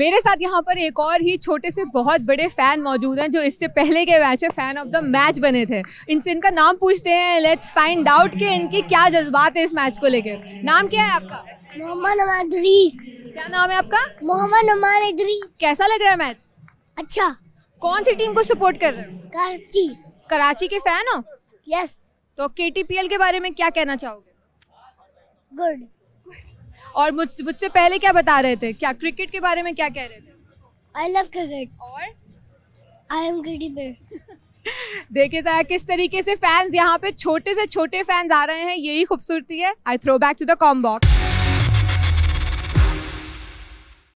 मेरे साथ यहाँ पर एक और ही छोटे से बहुत बड़े फ़ैन मौजूद हैं जो इससे पहले के मैच में फ़ैन ऑफ द मैच बने थे इनसे इनका नाम पूछते हैं लेट्स फाइंड आउट कि इनकी क्या जज्बात है इस मैच को लेकर नाम क्या है आपका मोहम्मद क्या नाम है आपका मोहम्मद कैसा लग रहा है मैच अच्छा कौन सी टीम को सपोर्ट कर रहे हो कराची कराची के फैन हो यस yes. तो के के बारे में क्या कहना चाहोगे गुड और मुझसे मुझसे पहले क्या बता रहे थे क्या क्रिकेट के बारे में क्या कह रहे थे आई लव क्रिकेट और आई एम देखे जाए किस तरीके से फैंस यहाँ पे छोटे से छोटे फैंस आ रहे हैं यही खूबसूरती है I throw back to the comment box